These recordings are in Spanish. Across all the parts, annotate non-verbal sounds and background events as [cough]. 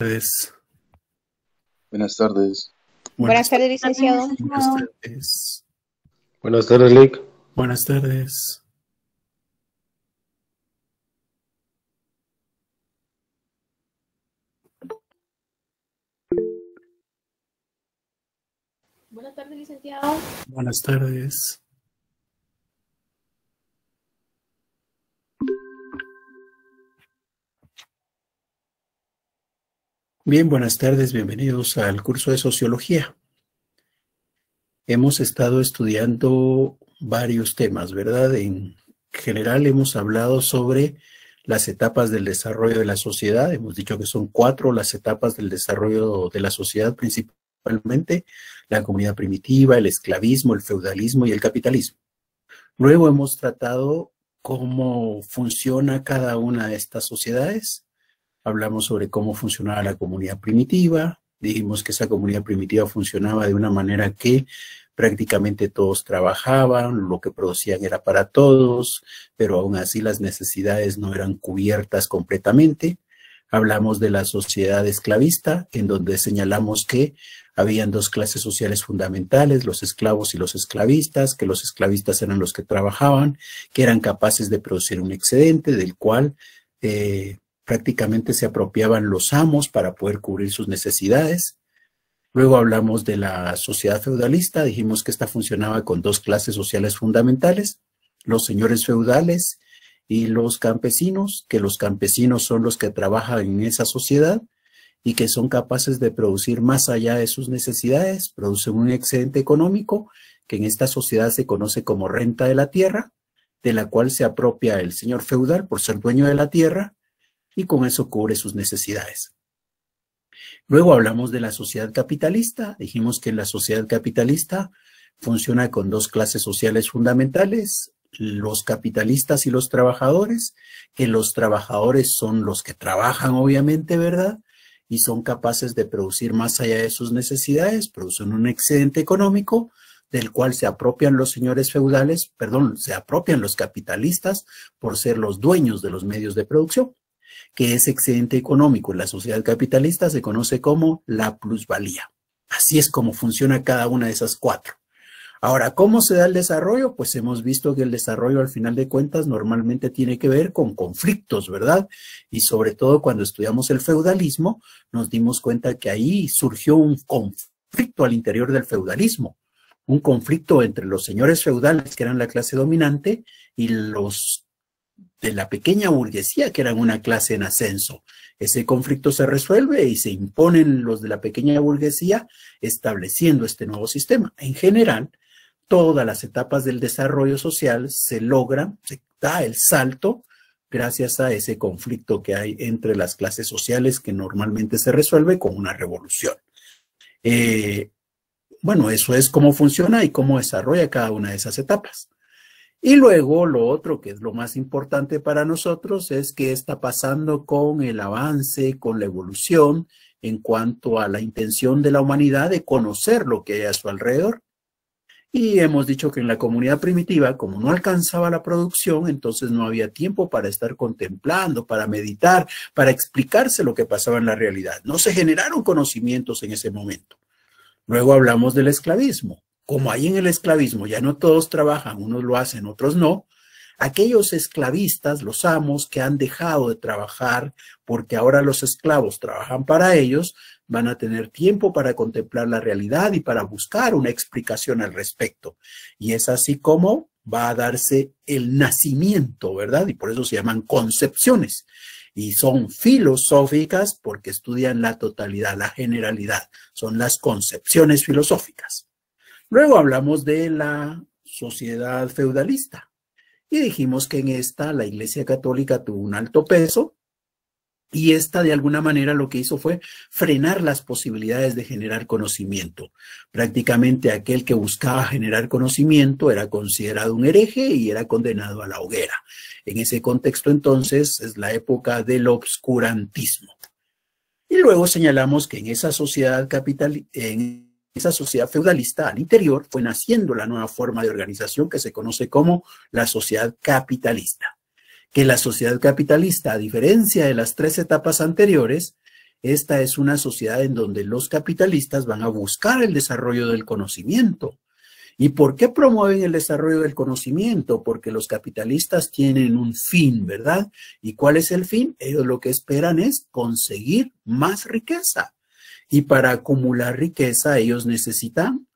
Buenas tardes. Buenas, Buenas tardes, licenciado. Buenas tardes. Buenas tardes, Lick. Buenas tardes. Buenas tardes, licenciado. Buenas tardes. Bien, buenas tardes, bienvenidos al curso de sociología. Hemos estado estudiando varios temas, ¿verdad? En general hemos hablado sobre las etapas del desarrollo de la sociedad, hemos dicho que son cuatro las etapas del desarrollo de la sociedad principalmente, la comunidad primitiva, el esclavismo, el feudalismo y el capitalismo. Luego hemos tratado cómo funciona cada una de estas sociedades, hablamos sobre cómo funcionaba la comunidad primitiva, dijimos que esa comunidad primitiva funcionaba de una manera que prácticamente todos trabajaban, lo que producían era para todos, pero aún así las necesidades no eran cubiertas completamente. Hablamos de la sociedad esclavista, en donde señalamos que habían dos clases sociales fundamentales, los esclavos y los esclavistas, que los esclavistas eran los que trabajaban, que eran capaces de producir un excedente del cual eh, prácticamente se apropiaban los amos para poder cubrir sus necesidades. Luego hablamos de la sociedad feudalista, dijimos que esta funcionaba con dos clases sociales fundamentales, los señores feudales y los campesinos, que los campesinos son los que trabajan en esa sociedad y que son capaces de producir más allá de sus necesidades, producen un excedente económico que en esta sociedad se conoce como renta de la tierra, de la cual se apropia el señor feudal por ser dueño de la tierra y con eso cubre sus necesidades. Luego hablamos de la sociedad capitalista. Dijimos que la sociedad capitalista funciona con dos clases sociales fundamentales, los capitalistas y los trabajadores, que los trabajadores son los que trabajan, obviamente, ¿verdad? Y son capaces de producir más allá de sus necesidades, producen un excedente económico del cual se apropian los señores feudales, perdón, se apropian los capitalistas por ser los dueños de los medios de producción que es excedente económico en la sociedad capitalista se conoce como la plusvalía. Así es como funciona cada una de esas cuatro. Ahora, ¿cómo se da el desarrollo? Pues hemos visto que el desarrollo al final de cuentas normalmente tiene que ver con conflictos, ¿verdad? Y sobre todo cuando estudiamos el feudalismo, nos dimos cuenta que ahí surgió un conflicto al interior del feudalismo, un conflicto entre los señores feudales, que eran la clase dominante, y los de la pequeña burguesía, que eran una clase en ascenso. Ese conflicto se resuelve y se imponen los de la pequeña burguesía estableciendo este nuevo sistema. En general, todas las etapas del desarrollo social se logran, se da el salto gracias a ese conflicto que hay entre las clases sociales que normalmente se resuelve con una revolución. Eh, bueno, eso es cómo funciona y cómo desarrolla cada una de esas etapas. Y luego lo otro que es lo más importante para nosotros es qué está pasando con el avance, con la evolución en cuanto a la intención de la humanidad de conocer lo que hay a su alrededor. Y hemos dicho que en la comunidad primitiva, como no alcanzaba la producción, entonces no había tiempo para estar contemplando, para meditar, para explicarse lo que pasaba en la realidad. No se generaron conocimientos en ese momento. Luego hablamos del esclavismo como ahí en el esclavismo ya no todos trabajan, unos lo hacen, otros no, aquellos esclavistas, los amos que han dejado de trabajar porque ahora los esclavos trabajan para ellos, van a tener tiempo para contemplar la realidad y para buscar una explicación al respecto. Y es así como va a darse el nacimiento, ¿verdad? Y por eso se llaman concepciones. Y son filosóficas porque estudian la totalidad, la generalidad. Son las concepciones filosóficas. Luego hablamos de la sociedad feudalista y dijimos que en esta la Iglesia Católica tuvo un alto peso y esta de alguna manera lo que hizo fue frenar las posibilidades de generar conocimiento. Prácticamente aquel que buscaba generar conocimiento era considerado un hereje y era condenado a la hoguera. En ese contexto entonces es la época del obscurantismo. Y luego señalamos que en esa sociedad capital, esa sociedad feudalista al interior fue naciendo la nueva forma de organización que se conoce como la sociedad capitalista. Que la sociedad capitalista, a diferencia de las tres etapas anteriores, esta es una sociedad en donde los capitalistas van a buscar el desarrollo del conocimiento. ¿Y por qué promueven el desarrollo del conocimiento? Porque los capitalistas tienen un fin, ¿verdad? ¿Y cuál es el fin? Ellos lo que esperan es conseguir más riqueza. Y para acumular riqueza ellos necesitan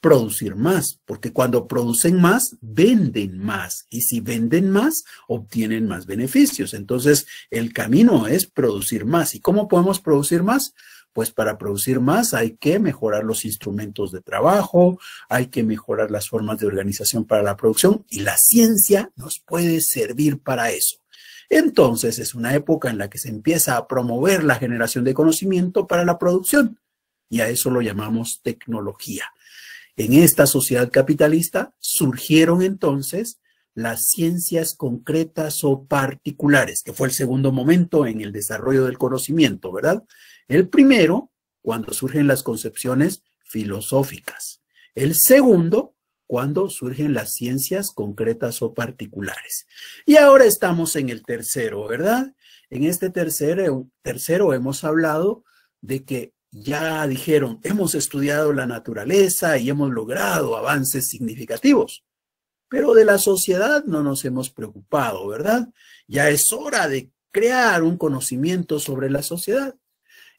producir más, porque cuando producen más, venden más. Y si venden más, obtienen más beneficios. Entonces, el camino es producir más. ¿Y cómo podemos producir más? Pues para producir más hay que mejorar los instrumentos de trabajo, hay que mejorar las formas de organización para la producción y la ciencia nos puede servir para eso. Entonces es una época en la que se empieza a promover la generación de conocimiento para la producción y a eso lo llamamos tecnología. En esta sociedad capitalista surgieron entonces las ciencias concretas o particulares, que fue el segundo momento en el desarrollo del conocimiento, ¿verdad? El primero, cuando surgen las concepciones filosóficas. El segundo, cuando surgen las ciencias concretas o particulares. Y ahora estamos en el tercero, ¿verdad? En este tercero, tercero hemos hablado de que ya dijeron, hemos estudiado la naturaleza y hemos logrado avances significativos. Pero de la sociedad no nos hemos preocupado, ¿verdad? Ya es hora de crear un conocimiento sobre la sociedad.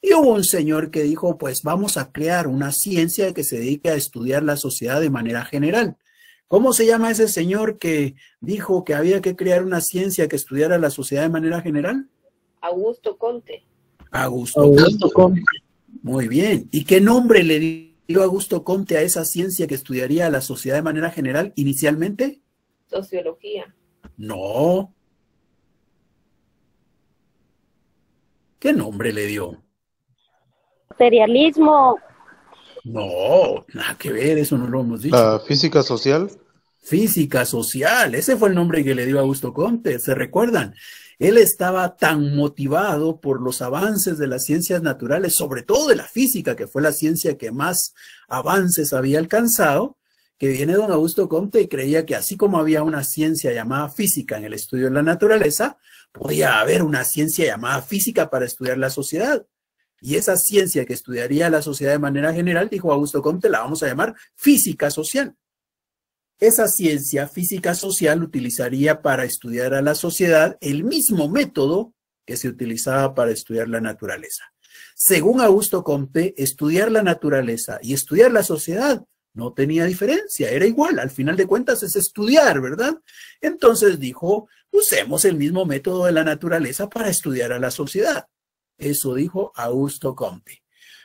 Y hubo un señor que dijo, pues vamos a crear una ciencia que se dedique a estudiar la sociedad de manera general. ¿Cómo se llama ese señor que dijo que había que crear una ciencia que estudiara la sociedad de manera general? Augusto Conte. Augusto, Conte. Muy bien. ¿Y qué nombre le dio Augusto Conte a esa ciencia que estudiaría la sociedad de manera general inicialmente? Sociología. No. ¿Qué nombre le dio? materialismo. No, nada que ver, eso no lo hemos dicho. física social? Física social, ese fue el nombre que le dio Augusto Comte, ¿se recuerdan? Él estaba tan motivado por los avances de las ciencias naturales, sobre todo de la física, que fue la ciencia que más avances había alcanzado, que viene don Augusto Comte y creía que así como había una ciencia llamada física en el estudio de la naturaleza, podía haber una ciencia llamada física para estudiar la sociedad. Y esa ciencia que estudiaría la sociedad de manera general, dijo Augusto Comte, la vamos a llamar física social. Esa ciencia física social utilizaría para estudiar a la sociedad el mismo método que se utilizaba para estudiar la naturaleza. Según Augusto Comte, estudiar la naturaleza y estudiar la sociedad no tenía diferencia, era igual, al final de cuentas es estudiar, ¿verdad? Entonces dijo, usemos el mismo método de la naturaleza para estudiar a la sociedad. Eso dijo Augusto Comte.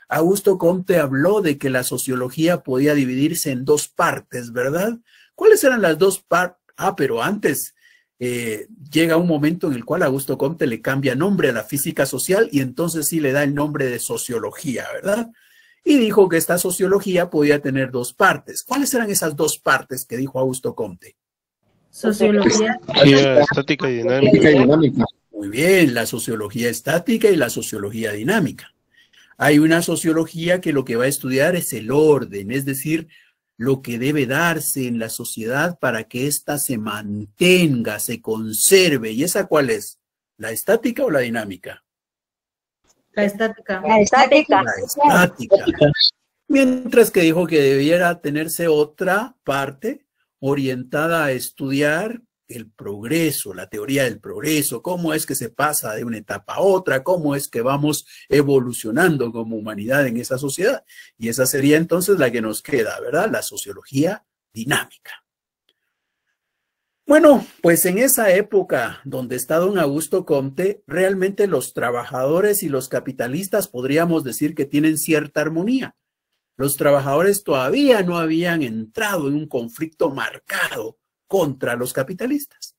Augusto Comte habló de que la sociología podía dividirse en dos partes, ¿verdad? ¿Cuáles eran las dos partes? Ah, pero antes eh, llega un momento en el cual Augusto Comte le cambia nombre a la física social y entonces sí le da el nombre de sociología, ¿verdad? Y dijo que esta sociología podía tener dos partes. ¿Cuáles eran esas dos partes que dijo Augusto Comte? Sociología. Pues, estática y dinámica. Muy bien, la sociología estática y la sociología dinámica. Hay una sociología que lo que va a estudiar es el orden, es decir, lo que debe darse en la sociedad para que ésta se mantenga, se conserve. ¿Y esa cuál es? ¿La estática o la dinámica? La estática. La estática. La estática. Mientras que dijo que debiera tenerse otra parte orientada a estudiar el progreso, la teoría del progreso, cómo es que se pasa de una etapa a otra, cómo es que vamos evolucionando como humanidad en esa sociedad. Y esa sería entonces la que nos queda, ¿verdad? La sociología dinámica. Bueno, pues en esa época donde está don Augusto Comte, realmente los trabajadores y los capitalistas podríamos decir que tienen cierta armonía. Los trabajadores todavía no habían entrado en un conflicto marcado contra los capitalistas.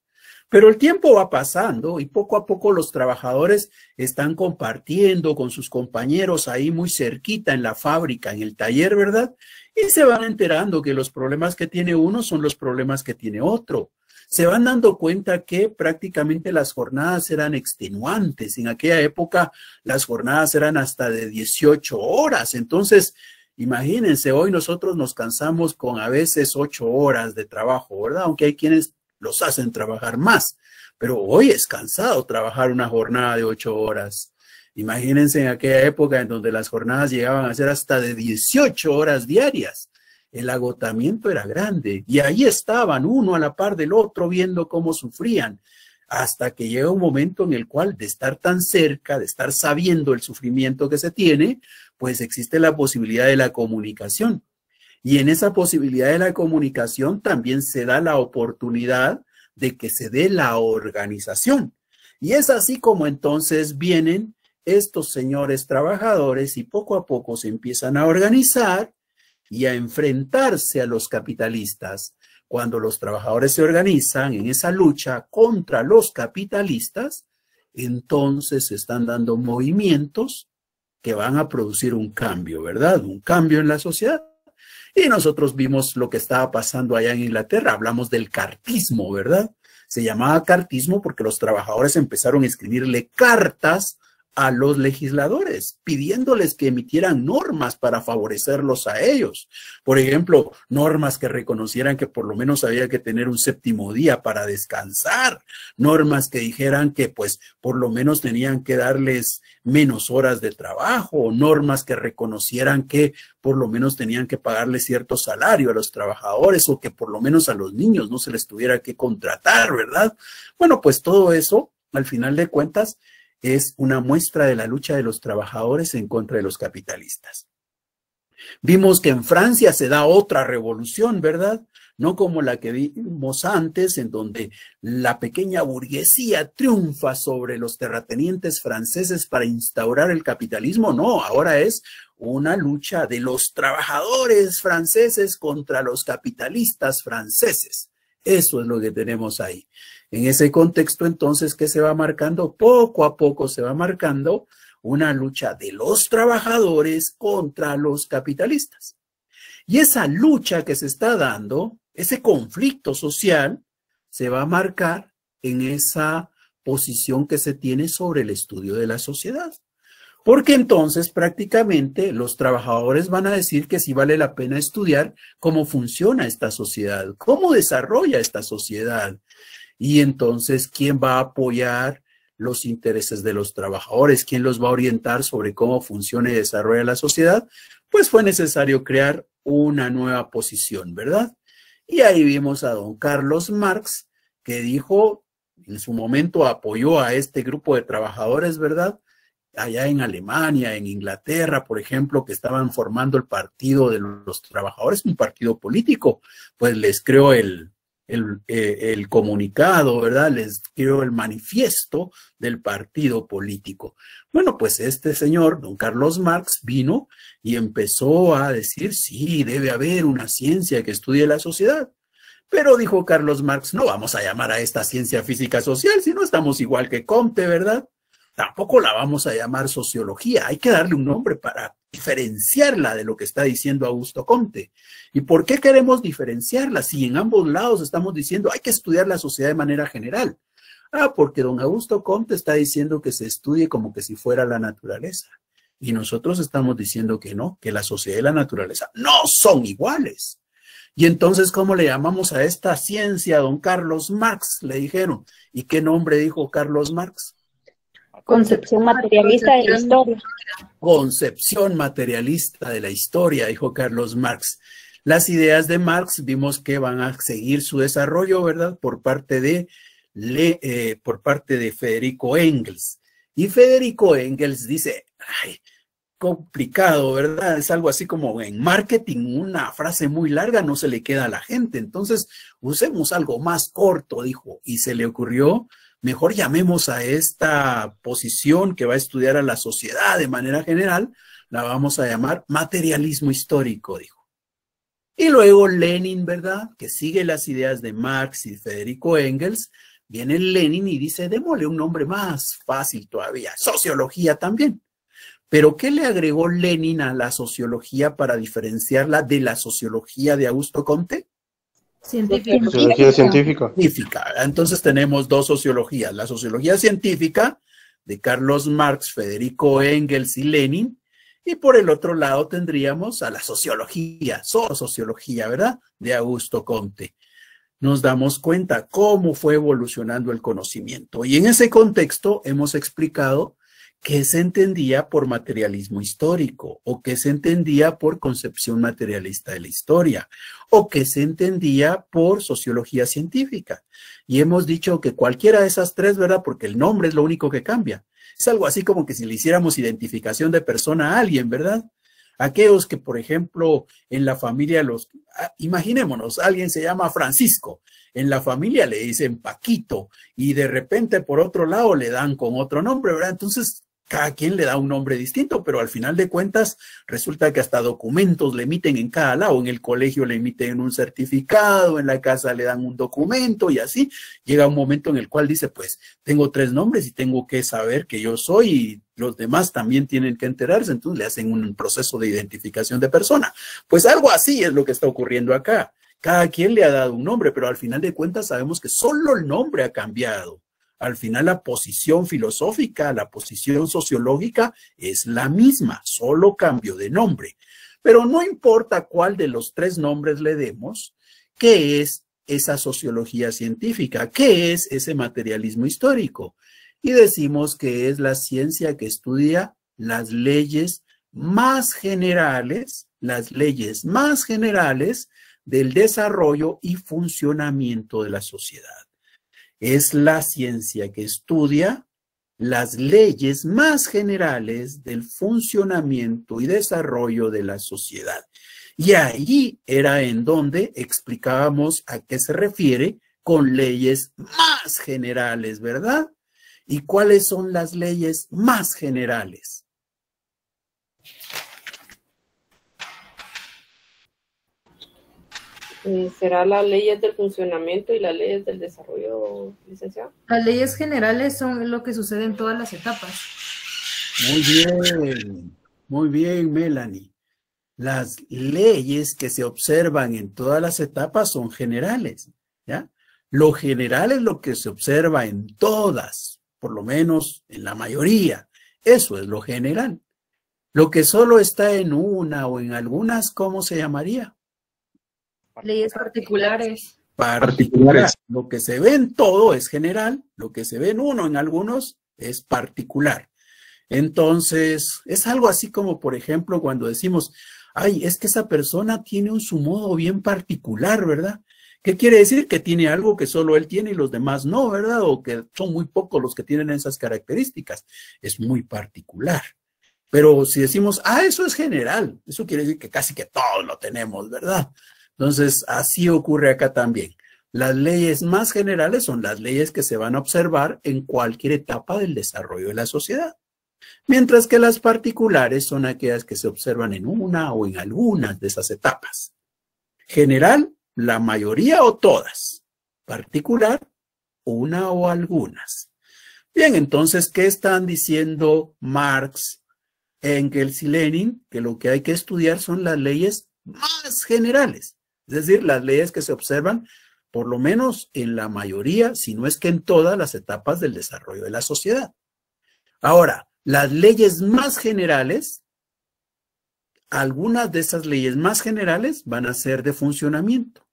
Pero el tiempo va pasando y poco a poco los trabajadores están compartiendo con sus compañeros ahí muy cerquita en la fábrica, en el taller, ¿verdad? Y se van enterando que los problemas que tiene uno son los problemas que tiene otro. Se van dando cuenta que prácticamente las jornadas eran extenuantes. En aquella época las jornadas eran hasta de 18 horas. Entonces, Imagínense, hoy nosotros nos cansamos con a veces ocho horas de trabajo, ¿verdad? Aunque hay quienes los hacen trabajar más, pero hoy es cansado trabajar una jornada de ocho horas. Imagínense en aquella época en donde las jornadas llegaban a ser hasta de 18 horas diarias. El agotamiento era grande y ahí estaban uno a la par del otro viendo cómo sufrían, hasta que llega un momento en el cual de estar tan cerca, de estar sabiendo el sufrimiento que se tiene, pues existe la posibilidad de la comunicación. Y en esa posibilidad de la comunicación también se da la oportunidad de que se dé la organización. Y es así como entonces vienen estos señores trabajadores y poco a poco se empiezan a organizar y a enfrentarse a los capitalistas. Cuando los trabajadores se organizan en esa lucha contra los capitalistas, entonces se están dando movimientos que van a producir un cambio, ¿verdad? Un cambio en la sociedad. Y nosotros vimos lo que estaba pasando allá en Inglaterra, hablamos del cartismo, ¿verdad? Se llamaba cartismo porque los trabajadores empezaron a escribirle cartas a los legisladores, pidiéndoles que emitieran normas para favorecerlos a ellos. Por ejemplo, normas que reconocieran que por lo menos había que tener un séptimo día para descansar, normas que dijeran que pues por lo menos tenían que darles menos horas de trabajo, normas que reconocieran que por lo menos tenían que pagarle cierto salario a los trabajadores o que por lo menos a los niños no se les tuviera que contratar, ¿verdad? Bueno, pues todo eso, al final de cuentas, es una muestra de la lucha de los trabajadores en contra de los capitalistas. Vimos que en Francia se da otra revolución, ¿verdad? No como la que vimos antes, en donde la pequeña burguesía triunfa sobre los terratenientes franceses para instaurar el capitalismo. No, ahora es una lucha de los trabajadores franceses contra los capitalistas franceses. Eso es lo que tenemos ahí. En ese contexto entonces ¿qué se va marcando, poco a poco se va marcando una lucha de los trabajadores contra los capitalistas. Y esa lucha que se está dando, ese conflicto social, se va a marcar en esa posición que se tiene sobre el estudio de la sociedad. Porque entonces prácticamente los trabajadores van a decir que sí vale la pena estudiar cómo funciona esta sociedad, cómo desarrolla esta sociedad, y entonces, ¿quién va a apoyar los intereses de los trabajadores? ¿Quién los va a orientar sobre cómo funciona y desarrolla la sociedad? Pues fue necesario crear una nueva posición, ¿verdad? Y ahí vimos a don Carlos Marx, que dijo, en su momento apoyó a este grupo de trabajadores, ¿verdad? Allá en Alemania, en Inglaterra, por ejemplo, que estaban formando el partido de los trabajadores, un partido político, pues les creó el, eh, el, comunicado, ¿verdad? Les quiero el manifiesto del partido político. Bueno, pues este señor, don Carlos Marx, vino y empezó a decir, sí, debe haber una ciencia que estudie la sociedad. Pero dijo Carlos Marx, no vamos a llamar a esta ciencia física social, si no estamos igual que Comte, ¿verdad? Tampoco la vamos a llamar sociología, hay que darle un nombre para diferenciarla de lo que está diciendo Augusto Comte. ¿Y por qué queremos diferenciarla si en ambos lados estamos diciendo hay que estudiar la sociedad de manera general? Ah, porque don Augusto Comte está diciendo que se estudie como que si fuera la naturaleza. Y nosotros estamos diciendo que no, que la sociedad y la naturaleza no son iguales. Y entonces, ¿cómo le llamamos a esta ciencia, don Carlos Marx? Le dijeron. ¿Y qué nombre dijo Carlos Marx? Concepción materialista de la historia. Concepción materialista de la historia, dijo Carlos Marx. Las ideas de Marx vimos que van a seguir su desarrollo, ¿verdad? Por parte de, eh, por parte de Federico Engels. Y Federico Engels dice, ay, complicado, ¿verdad? Es algo así como en marketing, una frase muy larga no se le queda a la gente. Entonces, usemos algo más corto, dijo, y se le ocurrió mejor llamemos a esta posición que va a estudiar a la sociedad de manera general, la vamos a llamar materialismo histórico, dijo. Y luego Lenin, ¿verdad? Que sigue las ideas de Marx y Federico Engels. Viene Lenin y dice, démosle un nombre más fácil todavía, sociología también. Pero ¿qué le agregó Lenin a la sociología para diferenciarla de la sociología de Augusto Conte? Científica. Sociología científica. Entonces tenemos dos sociologías, la sociología científica de Carlos Marx, Federico Engels y Lenin, y por el otro lado tendríamos a la sociología, sociología, ¿verdad? De Augusto Conte. Nos damos cuenta cómo fue evolucionando el conocimiento. Y en ese contexto hemos explicado qué se entendía por materialismo histórico o qué se entendía por concepción materialista de la historia o qué se entendía por sociología científica. Y hemos dicho que cualquiera de esas tres, ¿verdad? Porque el nombre es lo único que cambia. Es algo así como que si le hiciéramos identificación de persona a alguien, ¿verdad? Aquellos que, por ejemplo, en la familia los... Ah, imaginémonos, alguien se llama Francisco en la familia le dicen Paquito y de repente por otro lado le dan con otro nombre, ¿verdad? Entonces cada quien le da un nombre distinto, pero al final de cuentas resulta que hasta documentos le emiten en cada lado, en el colegio le emiten un certificado, en la casa le dan un documento y así llega un momento en el cual dice, pues tengo tres nombres y tengo que saber que yo soy y los demás también tienen que enterarse, entonces le hacen un proceso de identificación de persona. Pues algo así es lo que está ocurriendo acá. Cada quien le ha dado un nombre, pero al final de cuentas sabemos que solo el nombre ha cambiado al final la posición filosófica, la posición sociológica es la misma, solo cambio de nombre. Pero no importa cuál de los tres nombres le demos, ¿qué es esa sociología científica? ¿Qué es ese materialismo histórico? Y decimos que es la ciencia que estudia las leyes más generales, las leyes más generales del desarrollo y funcionamiento de la sociedad es la ciencia que estudia las leyes más generales del funcionamiento y desarrollo de la sociedad. Y allí era en donde explicábamos a qué se refiere con leyes más generales, ¿verdad? ¿Y cuáles son las leyes más generales? ¿Será las leyes del funcionamiento y las leyes del desarrollo, licenciado? Las leyes generales son lo que sucede en todas las etapas. Muy bien, muy bien, Melanie. Las leyes que se observan en todas las etapas son generales, ¿ya? Lo general es lo que se observa en todas, por lo menos en la mayoría. Eso es lo general. Lo que solo está en una o en algunas, ¿cómo se llamaría? Leyes particulares. Particulares. Lo que se ve en todo es general, lo que se ve en uno, en algunos, es particular. Entonces, es algo así como, por ejemplo, cuando decimos, ay, es que esa persona tiene un su modo bien particular, ¿verdad? ¿Qué quiere decir? Que tiene algo que solo él tiene y los demás no, ¿verdad? O que son muy pocos los que tienen esas características. Es muy particular. Pero si decimos, ah, eso es general, eso quiere decir que casi que todos lo tenemos, ¿verdad? Entonces, así ocurre acá también. Las leyes más generales son las leyes que se van a observar en cualquier etapa del desarrollo de la sociedad, mientras que las particulares son aquellas que se observan en una o en algunas de esas etapas. General, la mayoría o todas. Particular, una o algunas. Bien, entonces, ¿qué están diciendo Marx, Engels y Lenin? Que lo que hay que estudiar son las leyes más generales es decir, las leyes que se observan, por lo menos en la mayoría, si no es que en todas las etapas del desarrollo de la sociedad. Ahora, las leyes más generales, algunas de esas leyes más generales van a ser de funcionamiento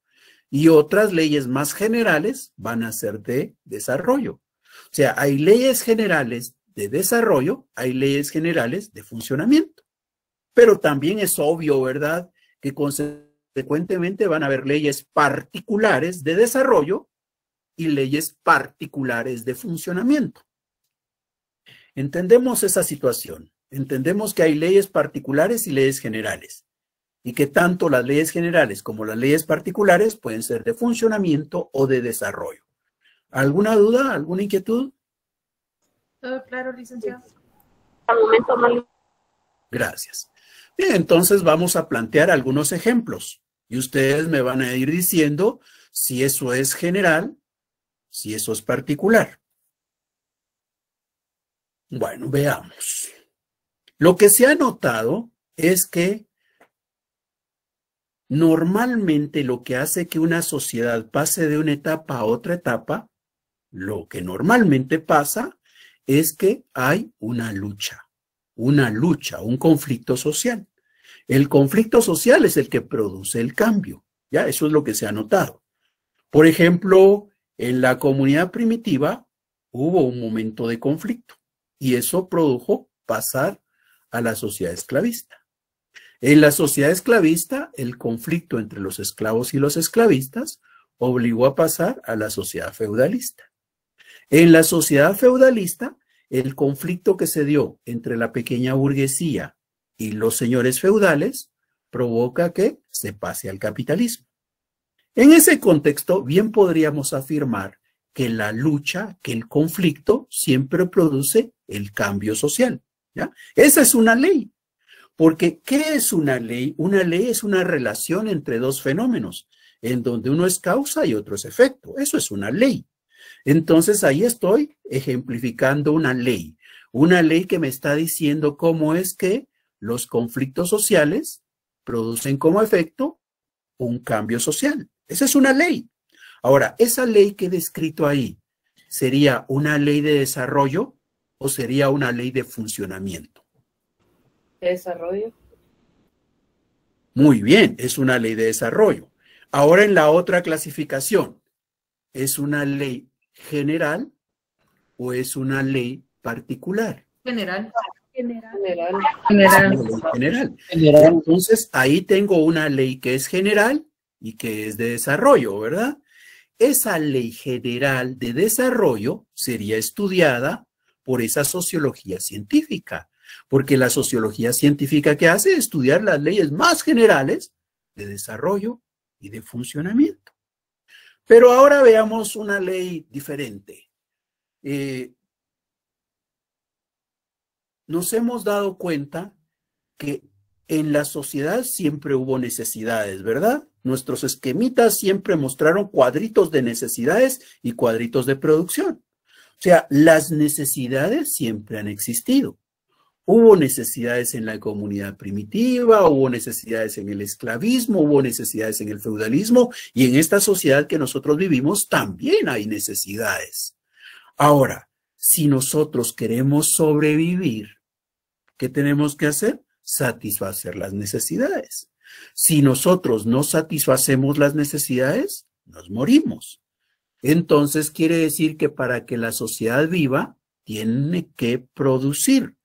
y otras leyes más generales van a ser de desarrollo. O sea, hay leyes generales de desarrollo, hay leyes generales de funcionamiento. Pero también es obvio, ¿verdad?, que frecuentemente van a haber leyes particulares de desarrollo y leyes particulares de funcionamiento. Entendemos esa situación. Entendemos que hay leyes particulares y leyes generales, y que tanto las leyes generales como las leyes particulares pueden ser de funcionamiento o de desarrollo. ¿Alguna duda? ¿Alguna inquietud? Todo claro, licenciado. Al momento Gracias. Bien, entonces vamos a plantear algunos ejemplos. Y ustedes me van a ir diciendo si eso es general, si eso es particular. Bueno, veamos. Lo que se ha notado es que normalmente lo que hace que una sociedad pase de una etapa a otra etapa, lo que normalmente pasa es que hay una lucha, una lucha, un conflicto social. El conflicto social es el que produce el cambio, ¿ya? Eso es lo que se ha notado. Por ejemplo, en la comunidad primitiva hubo un momento de conflicto y eso produjo pasar a la sociedad esclavista. En la sociedad esclavista, el conflicto entre los esclavos y los esclavistas obligó a pasar a la sociedad feudalista. En la sociedad feudalista, el conflicto que se dio entre la pequeña burguesía y los señores feudales provoca que se pase al capitalismo. En ese contexto, bien podríamos afirmar que la lucha, que el conflicto siempre produce el cambio social. ¿ya? Esa es una ley. Porque, ¿qué es una ley? Una ley es una relación entre dos fenómenos, en donde uno es causa y otro es efecto. Eso es una ley. Entonces, ahí estoy ejemplificando una ley. Una ley que me está diciendo cómo es que los conflictos sociales producen como efecto un cambio social. Esa es una ley. Ahora, esa ley que he descrito ahí, ¿sería una ley de desarrollo o sería una ley de funcionamiento? desarrollo. Muy bien, es una ley de desarrollo. Ahora en la otra clasificación, ¿es una ley general o es una ley particular? General. Ah, general. General. Entonces, ahí tengo una ley que es general y que es de desarrollo, ¿verdad? Esa ley general de desarrollo sería estudiada por esa sociología científica, porque la sociología científica que hace es estudiar las leyes más generales de desarrollo y de funcionamiento. Pero ahora veamos una ley diferente. Eh, nos hemos dado cuenta que en la sociedad siempre hubo necesidades, ¿verdad? Nuestros esquemitas siempre mostraron cuadritos de necesidades y cuadritos de producción. O sea, las necesidades siempre han existido. Hubo necesidades en la comunidad primitiva, hubo necesidades en el esclavismo, hubo necesidades en el feudalismo y en esta sociedad que nosotros vivimos también hay necesidades. Ahora, si nosotros queremos sobrevivir, ¿qué tenemos que hacer? Satisfacer las necesidades. Si nosotros no satisfacemos las necesidades, nos morimos. Entonces quiere decir que para que la sociedad viva, tiene que producir.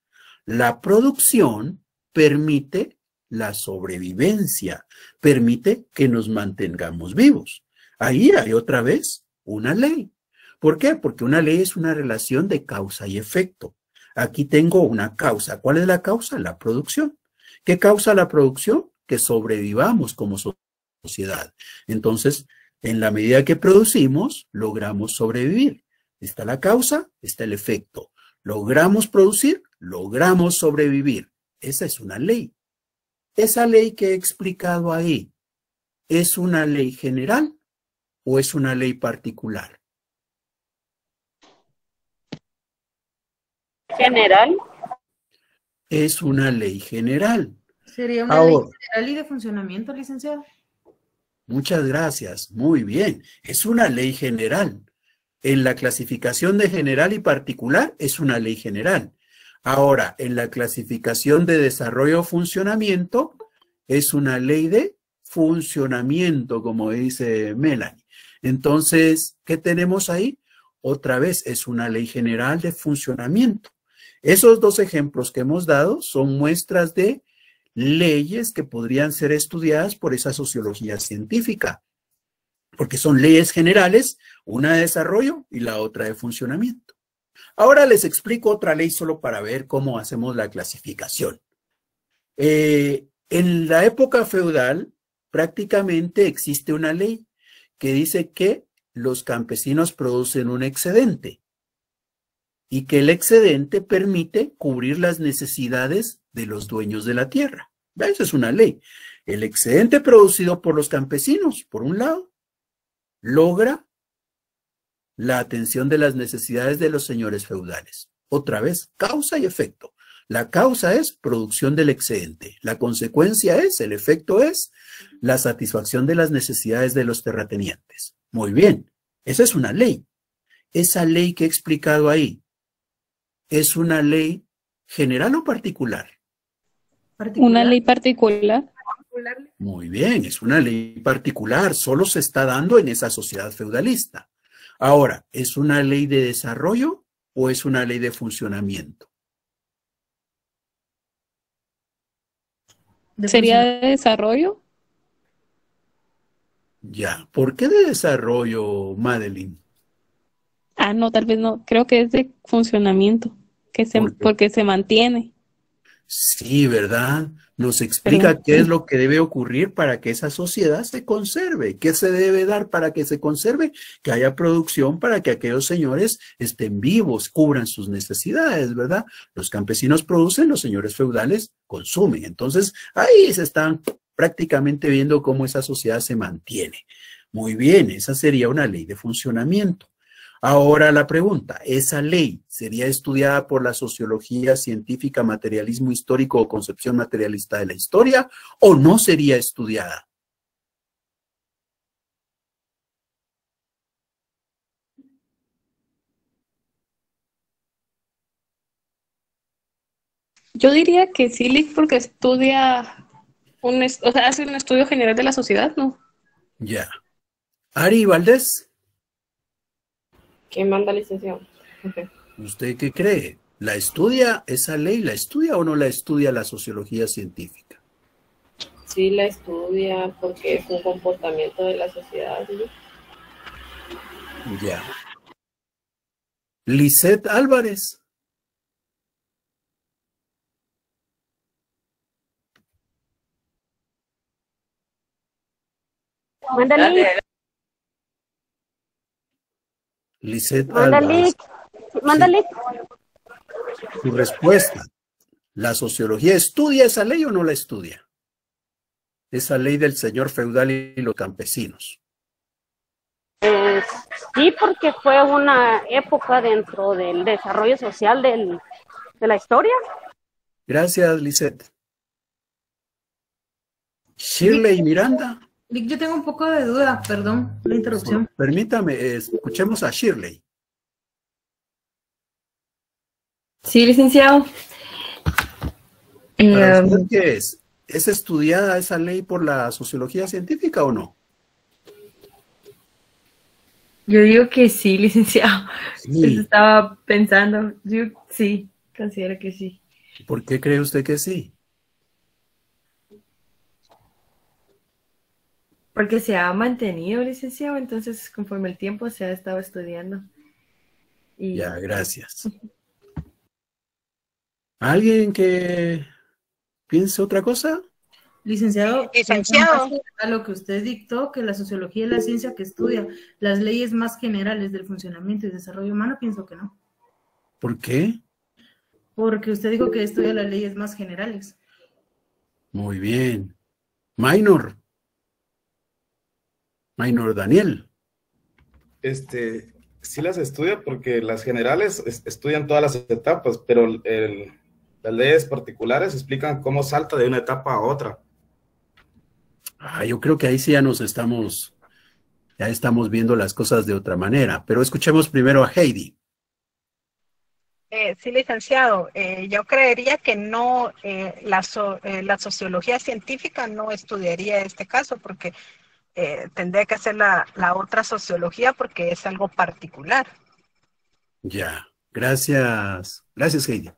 La producción permite la sobrevivencia, permite que nos mantengamos vivos. Ahí hay otra vez una ley. ¿Por qué? Porque una ley es una relación de causa y efecto. Aquí tengo una causa. ¿Cuál es la causa? La producción. ¿Qué causa la producción? Que sobrevivamos como sociedad. Entonces, en la medida que producimos, logramos sobrevivir. Está la causa, está el efecto. Logramos producir, logramos sobrevivir. Esa es una ley. Esa ley que he explicado ahí, ¿es una ley general o es una ley particular? general? Es una ley general. ¿Sería una ley general y de funcionamiento, licenciado? Muchas gracias. Muy bien. Es una ley general. En la clasificación de general y particular es una ley general. Ahora, en la clasificación de desarrollo o funcionamiento es una ley de funcionamiento, como dice Melanie. Entonces, ¿qué tenemos ahí? Otra vez es una ley general de funcionamiento. Esos dos ejemplos que hemos dado son muestras de leyes que podrían ser estudiadas por esa sociología científica, porque son leyes generales, una de desarrollo y la otra de funcionamiento. Ahora les explico otra ley solo para ver cómo hacemos la clasificación. Eh, en la época feudal prácticamente existe una ley que dice que los campesinos producen un excedente y que el excedente permite cubrir las necesidades de los dueños de la tierra. Esa es una ley. El excedente producido por los campesinos, por un lado, logra la atención de las necesidades de los señores feudales. Otra vez, causa y efecto. La causa es producción del excedente. La consecuencia es, el efecto es, la satisfacción de las necesidades de los terratenientes. Muy bien, esa es una ley. Esa ley que he explicado ahí, ¿Es una ley general o particular? Una ley particular. Muy bien, es una ley particular, solo se está dando en esa sociedad feudalista. Ahora, ¿es una ley de desarrollo o es una ley de funcionamiento? ¿Sería de desarrollo? Ya, ¿por qué de desarrollo, Madeline? Ah, no, tal vez no, creo que es de funcionamiento se, porque, se mantiene. Sí, ¿verdad? Nos explica qué es lo que debe ocurrir para que esa sociedad se conserve, qué se debe dar para que se conserve, que haya producción para que aquellos señores estén vivos, cubran sus necesidades, ¿verdad? Los campesinos producen, los señores feudales consumen. Entonces, ahí se están prácticamente viendo cómo esa sociedad se mantiene. Muy bien, esa sería una ley de funcionamiento. Ahora la pregunta, ¿esa ley sería estudiada por la sociología científica, materialismo histórico o concepción materialista de la historia o no sería estudiada? Yo diría que sí, porque estudia, un, o sea, hace un estudio general de la sociedad, ¿no? Ya. Ari Valdés. ¿Qué manda ¿Usted qué cree? ¿La estudia esa ley? ¿La estudia o no la estudia la sociología científica? Sí, la estudia porque es un comportamiento de la sociedad. Ya. Lisette Álvarez. Lisette Mándale, mándale. Su respuesta. ¿La sociología estudia esa ley o no la estudia? Esa ley del señor feudal y los campesinos. Eh, sí, porque fue una época dentro del desarrollo social del, de la historia. Gracias, Lisette. Shirley y Miranda. Yo tengo un poco de duda, perdón, la interrupción. Permítame, escuchemos a Shirley. Sí, licenciado. Eh, es? estudiada esa ley por la sociología científica o no? Yo digo que sí, [laughs] licenciado. Pues estaba pensando. Yo sí, considero que sí. ¿Por qué cree usted que sí? Porque se ha mantenido, licenciado, entonces conforme el tiempo se ha estado estudiando. Y... Ya, [laughs] gracias. ¿Alguien que piense otra cosa? Licenciado, licenciado. A lo que usted dictó, que la sociología es la ciencia que estudia las leyes más generales del funcionamiento y desarrollo humano, pienso que no. ¿Por qué? Porque usted dijo que estudia las leyes más generales. Muy bien. Minor. Minor Daniel. Este, sí las estudia porque las generales estudian todas las etapas, pero las leyes particulares explican cómo salta de una etapa a otra. Ah, yo creo que ahí sí ya nos estamos, ya estamos viendo las cosas de otra manera, pero escuchemos primero a Heidi. Eh, sí, licenciado, eh, yo creería que no, eh, la, sociología científica no estudiaría este caso porque eh, tendría que hacer la, la, otra sociología porque es algo particular. Ya, gracias. Gracias, Heidi.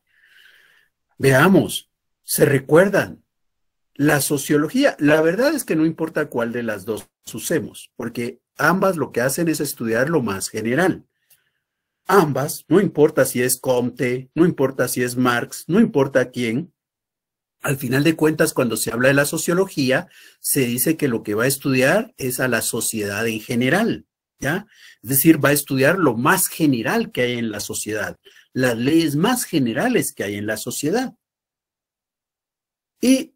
Veamos, se recuerdan. La sociología, la verdad es que no importa cuál de las dos usemos, porque ambas lo que hacen es estudiar lo más general. Ambas, no importa si es Comte, no importa si es Marx, no importa quién, al final de cuentas, cuando se habla de la sociología, se dice que lo que va a estudiar es a la sociedad en general, ¿ya? Es decir, va a estudiar lo más general que hay en la sociedad, las leyes más generales que hay en la sociedad. Y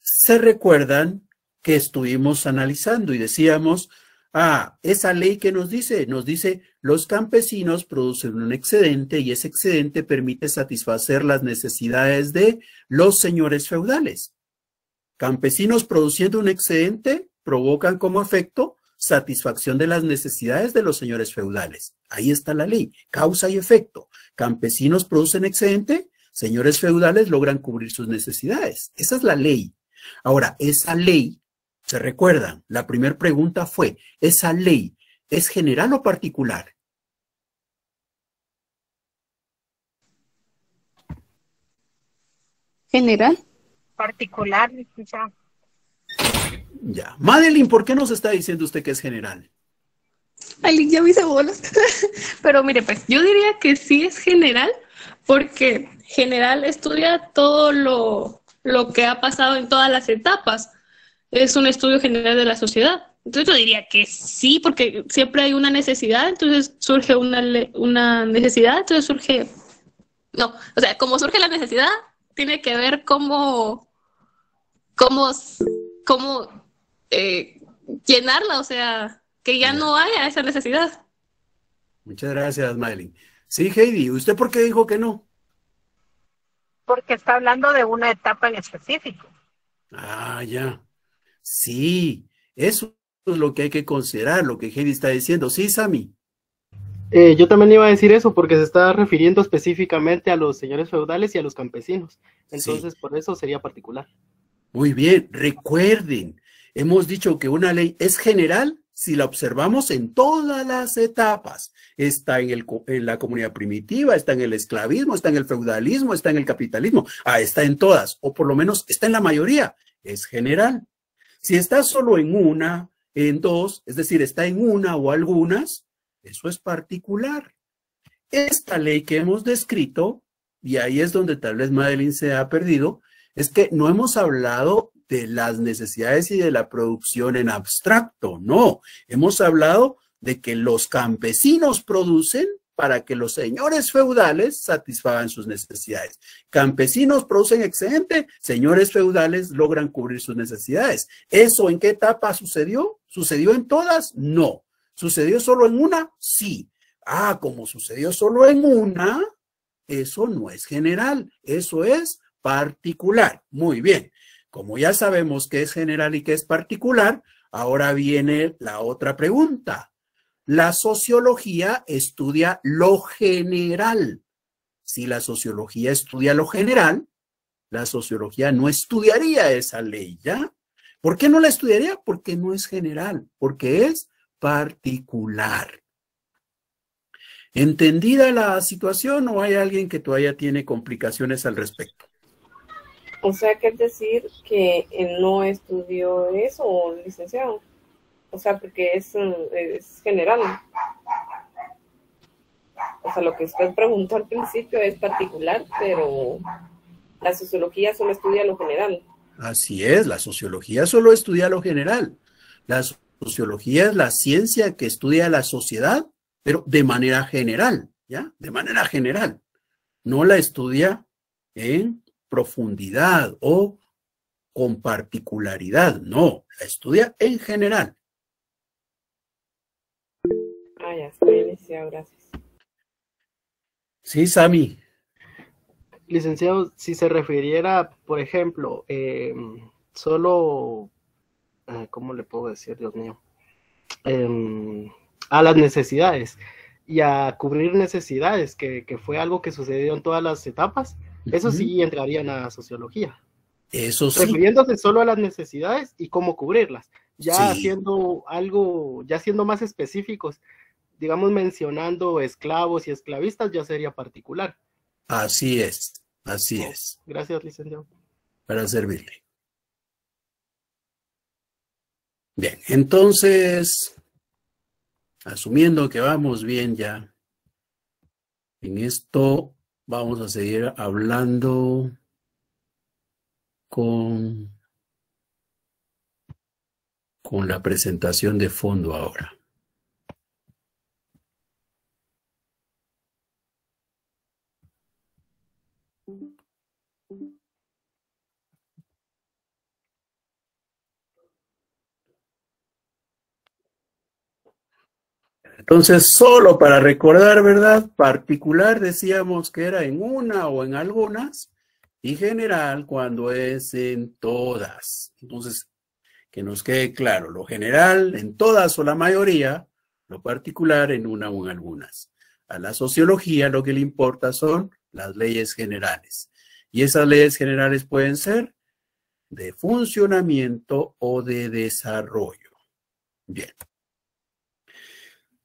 se recuerdan que estuvimos analizando y decíamos Ah, esa ley que nos dice, nos dice, los campesinos producen un excedente y ese excedente permite satisfacer las necesidades de los señores feudales. Campesinos produciendo un excedente provocan como efecto satisfacción de las necesidades de los señores feudales. Ahí está la ley, causa y efecto. Campesinos producen excedente, señores feudales logran cubrir sus necesidades. Esa es la ley. Ahora, esa ley ¿Se recuerdan? La primera pregunta fue, ¿esa ley es general o particular? General. Particular, ya. Ya. Madeline, ¿por qué nos está diciendo usted que es general? Ay, ya me hice bolas. [laughs] Pero mire, pues yo diría que sí es general, porque general estudia todo lo, lo que ha pasado en todas las etapas es un estudio general de la sociedad. Entonces yo diría que sí, porque siempre hay una necesidad, entonces surge una, una necesidad, entonces surge... No, o sea, como surge la necesidad, tiene que ver cómo, cómo, cómo eh, llenarla, o sea, que ya no haya esa necesidad. Muchas gracias, Madeline. Sí, Heidi, ¿usted por qué dijo que no? Porque está hablando de una etapa en específico. Ah, ya. Sí, eso es lo que hay que considerar, lo que Heidi está diciendo. Sí, Sami. Eh, yo también iba a decir eso porque se está refiriendo específicamente a los señores feudales y a los campesinos. Entonces, por eso sería particular. Muy bien, recuerden, hemos dicho que una ley es general si la observamos en todas las etapas. Está en, el, en la comunidad primitiva, está en el esclavismo, está en el feudalismo, está en el capitalismo, ah, está en todas, o por lo menos está en la mayoría, es general. Si está solo en una, en dos, es decir, está en una o algunas, eso es particular. Esta ley que hemos descrito, y ahí es donde tal vez Madeline se ha perdido, es que no hemos hablado de las necesidades y de la producción en abstracto, no, hemos hablado de que los campesinos producen para que los señores feudales satisfagan sus necesidades. Campesinos producen excedente, señores feudales logran cubrir sus necesidades. ¿Eso en qué etapa sucedió? ¿Sucedió en todas? No. ¿Sucedió solo en una? Sí. Ah, como sucedió solo en una, eso no es general, eso es particular. Muy bien. Como ya sabemos que es general y que es particular, ahora viene la otra pregunta. La sociología estudia lo general. Si la sociología estudia lo general, la sociología no estudiaría esa ley, ¿ya? ¿Por qué no la estudiaría? Porque no es general, porque es particular. ¿Entendida la situación o hay alguien que todavía tiene complicaciones al respecto? O sea, que es decir que no estudió eso, licenciado. O sea, porque es, general. O sea, lo que usted preguntó al principio es particular, pero la sociología solo estudia lo general. Así es, la sociología solo estudia lo general. La sociología es la ciencia que estudia la sociedad, pero de manera general, ¿ya? De manera general. No la estudia en profundidad o con particularidad, no, la estudia en general. Ah, ya, está licenciado, gracias. Sí, Sami. Licenciado, si se refiriera, por ejemplo, em, solo, ah, ¿cómo le puedo decir, Dios mío? Em, a las necesidades y a cubrir necesidades, que, fue algo que sucedió en todas las etapas, eso sí entraría en la sociología. Eso sí. Refiriéndose solo a las necesidades y cómo cubrirlas. Ya haciendo algo, ya siendo más específicos digamos, mencionando esclavos y esclavistas ya sería particular. Así es, así oh, es. Gracias, licenciado. Para servirle. Bien, entonces, asumiendo que vamos bien ya, en esto vamos a seguir hablando con, con la presentación de fondo ahora. Entonces, solo para recordar, ¿verdad? Particular decíamos que era en una o en algunas y general cuando es en todas. Entonces, que nos quede claro, lo general en todas o la mayoría, lo particular en una o en algunas. A la sociología lo que le importa son las leyes generales. Y esas leyes generales pueden ser de funcionamiento o de desarrollo. Bien.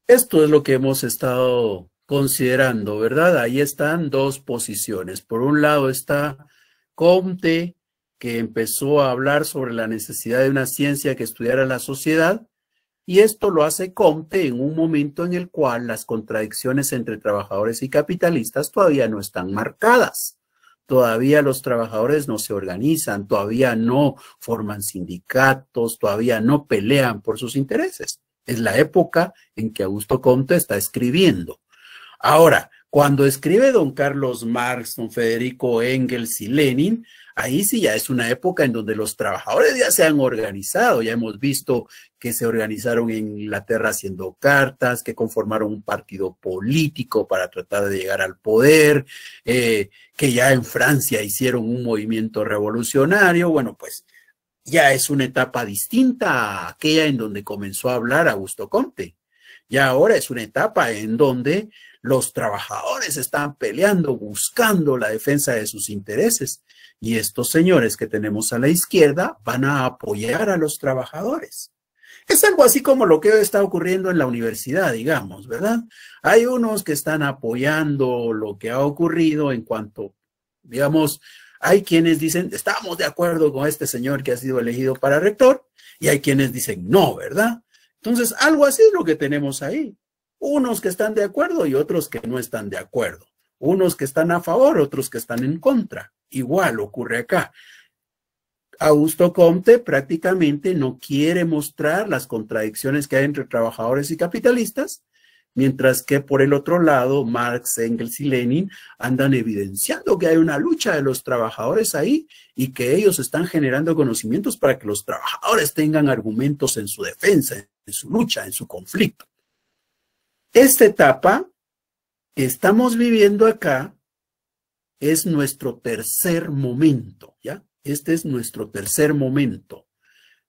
Esto es lo que hemos estado considerando, ¿verdad? Ahí están dos posiciones. Por un lado está Comte, que empezó a hablar sobre la necesidad de una ciencia que estudiara la sociedad, y esto lo hace Comte en un momento en el cual las contradicciones entre trabajadores y capitalistas todavía no están marcadas. Todavía los trabajadores no se organizan, todavía no forman sindicatos, todavía no pelean por sus intereses. Es la época en que Augusto Comte está escribiendo. Ahora, cuando escribe don Carlos Marx, don Federico Engels y Lenin, ahí sí ya es una época en donde los trabajadores ya se han organizado, ya hemos visto que se organizaron en Inglaterra haciendo cartas, que conformaron un partido político para tratar de llegar al poder, eh, que ya en Francia hicieron un movimiento revolucionario, bueno, pues ya es una etapa distinta a aquella en donde comenzó a hablar Augusto Conte, Ya ahora es una etapa en donde los trabajadores están peleando, buscando la defensa de sus intereses. Y estos señores que tenemos a la izquierda van a apoyar a los trabajadores. Es algo así como lo que está ocurriendo en la universidad, digamos, ¿verdad? Hay unos que están apoyando lo que ha ocurrido en cuanto, digamos, hay quienes dicen, estamos de acuerdo con este señor que ha sido elegido para rector, y hay quienes dicen, no, ¿verdad? Entonces, algo así es lo que tenemos ahí. Unos que están de acuerdo y otros que no están de acuerdo. Unos que están a favor, otros que están en contra. Igual ocurre acá. Augusto Comte prácticamente no quiere mostrar las contradicciones que hay entre trabajadores y capitalistas Mientras que por el otro lado, Marx, Engels y Lenin andan evidenciando que hay una lucha de los trabajadores ahí y que ellos están generando conocimientos para que los trabajadores tengan argumentos en su defensa, en su lucha, en su conflicto. Esta etapa que estamos viviendo acá es nuestro tercer momento, ¿ya? Este es nuestro tercer momento,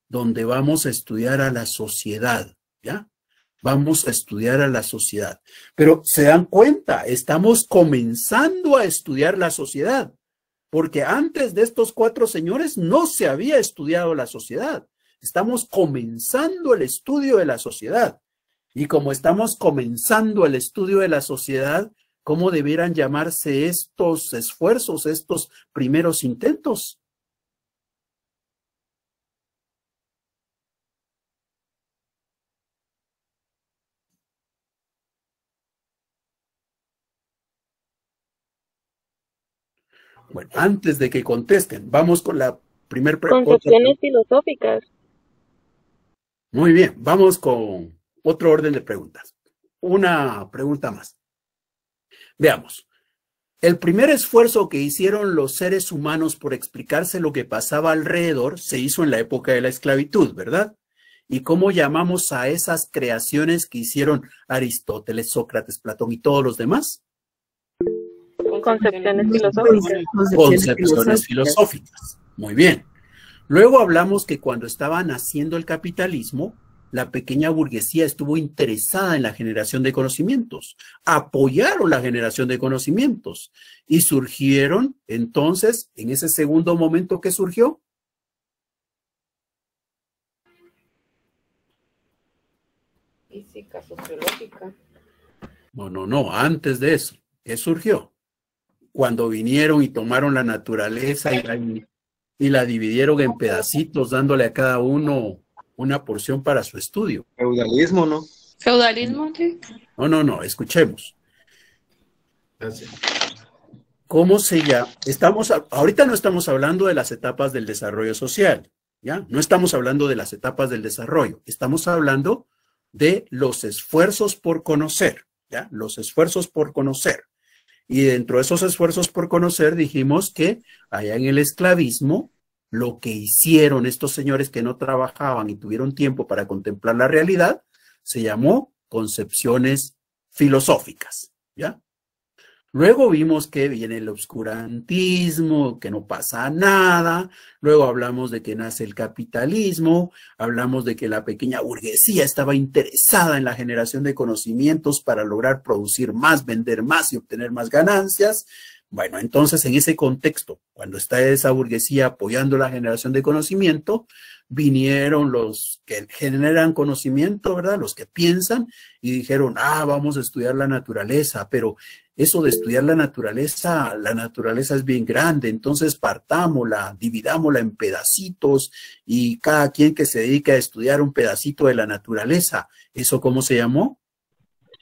donde vamos a estudiar a la sociedad, ¿ya? Vamos a estudiar a la sociedad. Pero se dan cuenta, estamos comenzando a estudiar la sociedad, porque antes de estos cuatro señores no se había estudiado la sociedad. Estamos comenzando el estudio de la sociedad. Y como estamos comenzando el estudio de la sociedad, ¿cómo debieran llamarse estos esfuerzos, estos primeros intentos? Bueno, antes de que contesten, vamos con la primer pregunta. Concepciones filosóficas. Muy bien, vamos con otro orden de preguntas. Una pregunta más. Veamos. El primer esfuerzo que hicieron los seres humanos por explicarse lo que pasaba alrededor se hizo en la época de la esclavitud, ¿verdad? ¿Y cómo llamamos a esas creaciones que hicieron Aristóteles, Sócrates, Platón y todos los demás? Concepciones filosóficas. Concepciones filosóficas. Muy bien. Luego hablamos que cuando estaba naciendo el capitalismo, la pequeña burguesía estuvo interesada en la generación de conocimientos, apoyaron la generación de conocimientos y surgieron entonces, en ese segundo momento que surgió, física, sociológica. No, no, no, antes de eso, ¿qué surgió? cuando vinieron y tomaron la naturaleza y la, dividieron en pedacitos, dándole a cada uno una porción para su estudio. Feudalismo, ¿no? Feudalismo, sí. No, no, no, escuchemos. Gracias. ¿Cómo se llama? Estamos, ahorita no estamos hablando de las etapas del desarrollo social, ¿ya? No estamos hablando de las etapas del desarrollo, estamos hablando de los esfuerzos por conocer, ¿ya? Los esfuerzos por conocer. Y dentro de esos esfuerzos por conocer dijimos que allá en el esclavismo, lo que hicieron estos señores que no trabajaban y tuvieron tiempo para contemplar la realidad, se llamó concepciones filosóficas, ¿ya? Luego vimos que viene el obscurantismo, que no pasa nada. Luego hablamos de que nace el capitalismo, hablamos de que la pequeña burguesía estaba interesada en la generación de conocimientos para lograr producir más, vender más y obtener más ganancias. Bueno, entonces en ese contexto, cuando está esa burguesía apoyando la generación de conocimiento, vinieron los que generan conocimiento, ¿verdad? Los que piensan y dijeron, ah, vamos a estudiar la naturaleza, pero eso de estudiar la naturaleza, la naturaleza es bien grande, entonces partámosla, dividámosla en pedacitos y cada quien que se dedica a estudiar un pedacito de la naturaleza, ¿eso cómo se llamó?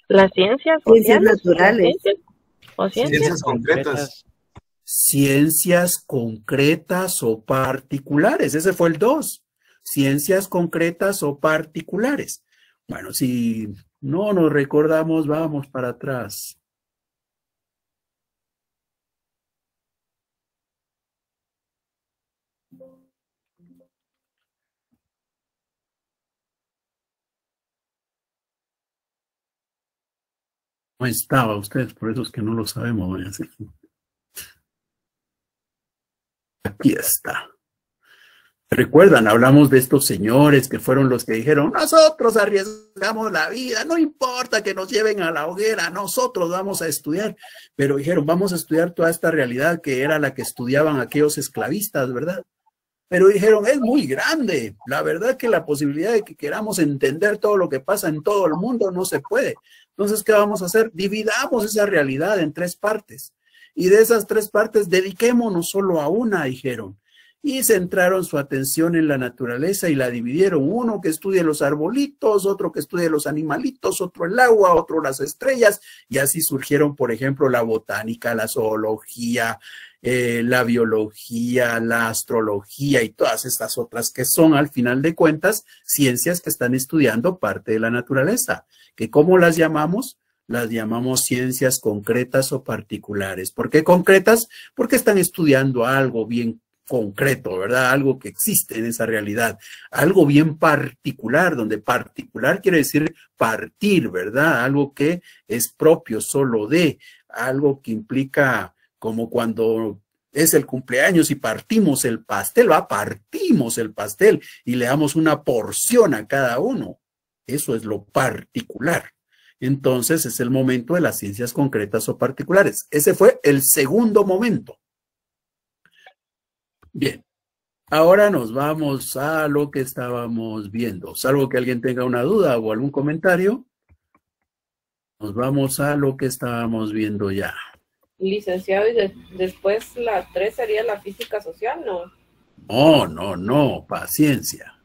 Las ciencias, ciencias naturales ciencias, concretas. Ciencias concretas o particulares. Ese fue el dos. Ciencias concretas o particulares. Bueno, si no nos recordamos, vamos para atrás. estaba ustedes, por eso es que no lo sabemos, Aquí está. Recuerdan, hablamos de estos señores que fueron los que dijeron, nosotros arriesgamos la vida, no importa que nos lleven a la hoguera, nosotros vamos a estudiar. Pero dijeron, vamos a estudiar toda esta realidad que era la que estudiaban aquellos esclavistas, ¿verdad? Pero dijeron, es muy grande, la verdad que la posibilidad de que queramos entender todo lo que pasa en todo el mundo no se puede. Entonces, ¿qué vamos a hacer? Dividamos esa realidad en tres partes. Y de esas tres partes, dediquémonos solo a una, dijeron. Y centraron su atención en la naturaleza y la dividieron. Uno que estudie los arbolitos, otro que estudie los animalitos, otro el agua, otro las estrellas. Y así surgieron, por ejemplo, la botánica, la zoología, eh, la biología, la astrología y todas estas otras que son, al final de cuentas, ciencias que están estudiando parte de la naturaleza que ¿cómo las llamamos? Las llamamos ciencias concretas o particulares. ¿Por qué concretas? Porque están estudiando algo bien concreto, ¿verdad? Algo que existe en esa realidad, algo bien particular, donde particular quiere decir partir, ¿verdad? Algo que es propio solo de, algo que implica como cuando es el cumpleaños y partimos el pastel, va, partimos el pastel y le damos una porción a cada uno. Eso es lo particular. Entonces es el momento de las ciencias concretas o particulares. Ese fue el segundo momento. Bien, ahora nos vamos a lo que estábamos viendo. Salvo que alguien tenga una duda o algún comentario, nos vamos a lo que estábamos viendo ya. Licenciado, y después la 3 sería la física social, ¿no? No, no, no, paciencia.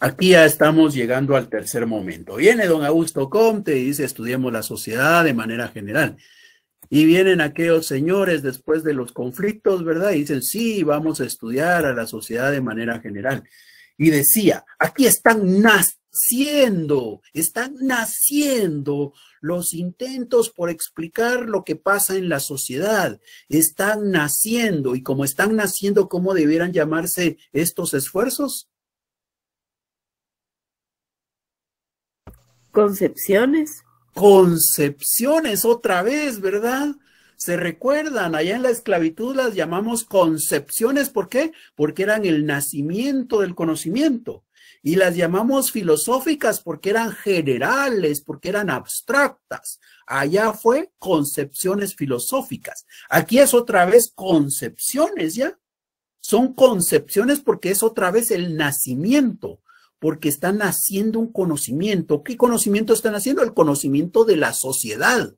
Aquí ya estamos llegando al tercer momento. Viene don Augusto Comte y dice, estudiemos la sociedad de manera general. Y vienen aquellos señores después de los conflictos, ¿verdad? Y dicen, sí, vamos a estudiar a la sociedad de manera general. Y decía, aquí están naciendo, están naciendo los intentos por explicar lo que pasa en la sociedad. Están naciendo, y como están naciendo, ¿cómo debieran llamarse estos esfuerzos? Concepciones. Concepciones otra vez, ¿verdad? Se recuerdan, allá en la esclavitud las llamamos concepciones, ¿por qué? Porque eran el nacimiento del conocimiento. Y las llamamos filosóficas porque eran generales, porque eran abstractas. Allá fue concepciones filosóficas. Aquí es otra vez concepciones, ¿ya? Son concepciones porque es otra vez el nacimiento, porque están haciendo un conocimiento. ¿Qué conocimiento están haciendo? El conocimiento de la sociedad.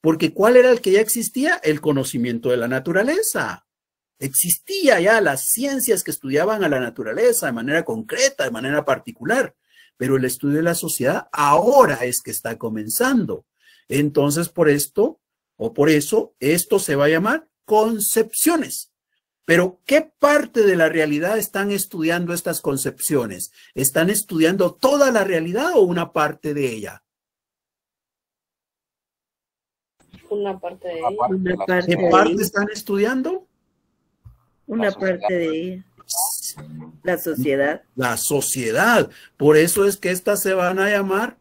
Porque ¿cuál era el que ya existía? El conocimiento de la naturaleza. Existía ya las ciencias que estudiaban a la naturaleza de manera concreta, de manera particular, pero el estudio de la sociedad ahora es que está comenzando. Entonces, por esto, o por eso, esto se va a llamar concepciones. Pero, ¿qué parte de la realidad están estudiando estas concepciones? ¿Están estudiando toda la realidad o una parte de ella? Una parte de ella. ¿Qué parte están estudiando? Una parte de ella. La sociedad. La sociedad. Por eso es que estas se van a llamar.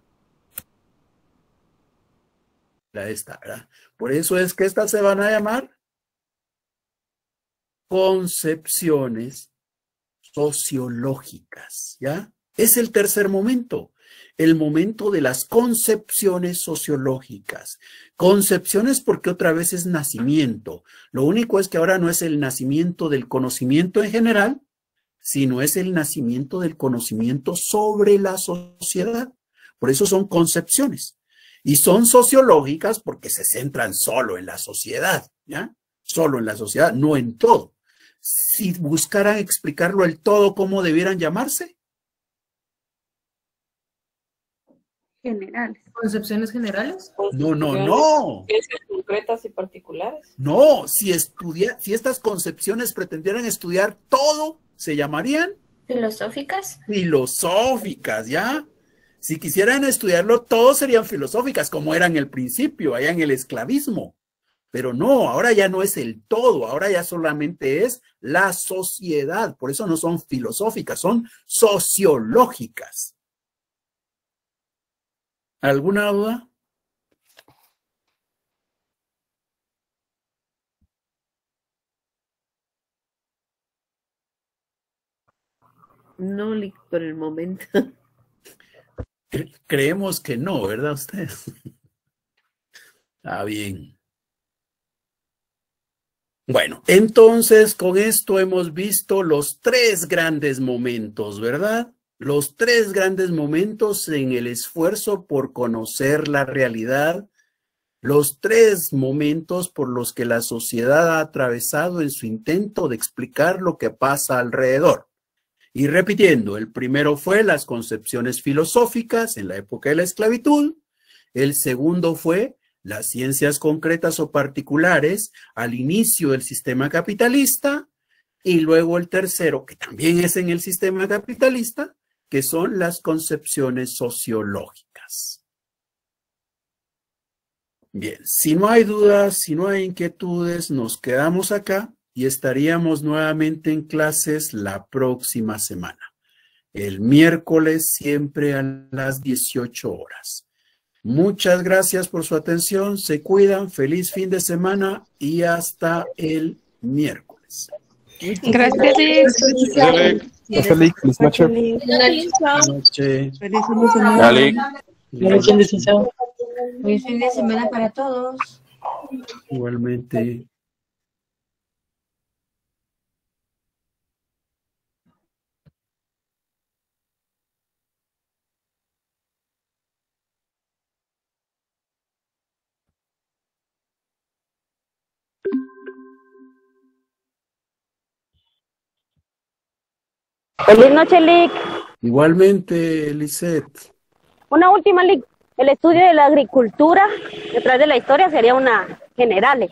La esta, Por eso es que estas se van a llamar concepciones sociológicas, ¿ya? Es el tercer momento, el momento de las concepciones sociológicas. Concepciones porque otra vez es nacimiento. Lo único es que ahora no es el nacimiento del conocimiento en general, sino es el nacimiento del conocimiento sobre la sociedad. Por eso son concepciones. Y son sociológicas porque se centran solo en la sociedad, ¿ya? Solo en la sociedad, no en todo si buscaran explicarlo el todo, ¿cómo debieran llamarse? Generales. ¿Concepciones generales? Pues, no, no, no. concretas y particulares. No, si, estudia, si estas concepciones pretendieran estudiar todo, se llamarían filosóficas. Filosóficas, ¿ya? Si quisieran estudiarlo, todo serían filosóficas, como eran en el principio, allá en el esclavismo. Pero no, ahora ya no es el todo, ahora ya solamente es la sociedad. Por eso no son filosóficas, son sociológicas. ¿Alguna duda? No, por el momento. Creemos que no, ¿verdad usted? Está [laughs] ah, bien. Bueno, entonces con esto hemos visto los tres grandes momentos, ¿verdad? Los tres grandes momentos en el esfuerzo por conocer la realidad, los tres momentos por los que la sociedad ha atravesado en su intento de explicar lo que pasa alrededor. Y repitiendo, el primero fue las concepciones filosóficas en la época de la esclavitud, el segundo fue las ciencias concretas o particulares al inicio del sistema capitalista y luego el tercero, que también es en el sistema capitalista, que son las concepciones sociológicas. Bien, si no hay dudas, si no hay inquietudes, nos quedamos acá y estaríamos nuevamente en clases la próxima semana, el miércoles siempre a las 18 horas. Muchas gracias por su atención, se cuidan, feliz fin de semana y hasta el miércoles. Gracias. Feliz Feliz fin de semana para todos. Feliz noche, Lick. Igualmente, Lisette. Una última, Lick. El estudio de la agricultura detrás de la historia sería una general.